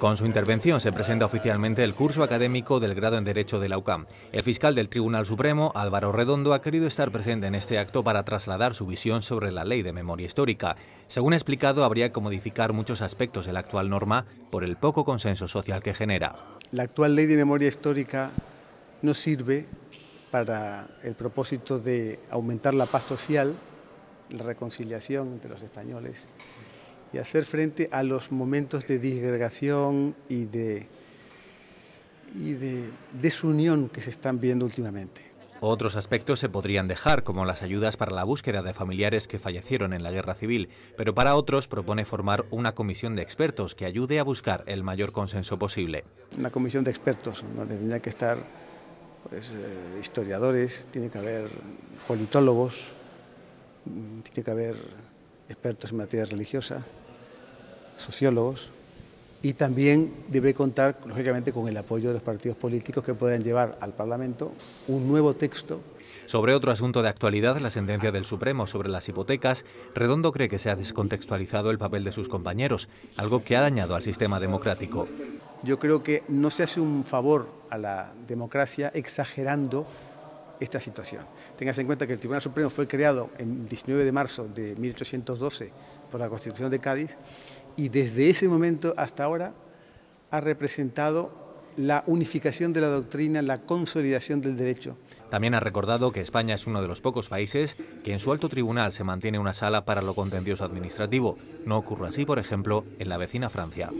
Con su intervención se presenta oficialmente el curso académico del grado en Derecho de la UCAM. El fiscal del Tribunal Supremo, Álvaro Redondo, ha querido estar presente en este acto para trasladar su visión sobre la Ley de Memoria Histórica. Según ha explicado, habría que modificar muchos aspectos de la actual norma por el poco consenso social que genera. La actual Ley de Memoria Histórica no sirve para el propósito de aumentar la paz social, la reconciliación entre los españoles y hacer frente a los momentos de disgregación y de, desunión que se están viendo últimamente. Otros aspectos se podrían dejar, como las ayudas para la búsqueda de familiares que fallecieron en la guerra civil, pero para otros propone formar una comisión de expertos que ayude a buscar el mayor consenso posible. Una comisión de expertos, donde tendría que estar pues, eh, historiadores, tiene que haber politólogos, mm, tiene que haber expertos en materia religiosa, sociólogos, y también debe contar, lógicamente, con el apoyo de los partidos políticos que puedan llevar al Parlamento un nuevo texto. Sobre otro asunto de actualidad, la sentencia del Supremo sobre las hipotecas, Redondo cree que se ha descontextualizado el papel de sus compañeros, algo que ha dañado al sistema democrático. Yo creo que no se hace un favor a la democracia exagerando esta situación. Tengas en cuenta que el Tribunal Supremo fue creado el 19 de marzo de 1812 por la Constitución de Cádiz y desde ese momento hasta ahora ha representado la unificación de la doctrina, la consolidación del derecho. También ha recordado que España es uno de los pocos países que en su alto tribunal se mantiene una sala para lo contencioso administrativo. No ocurre así, por ejemplo, en la vecina Francia.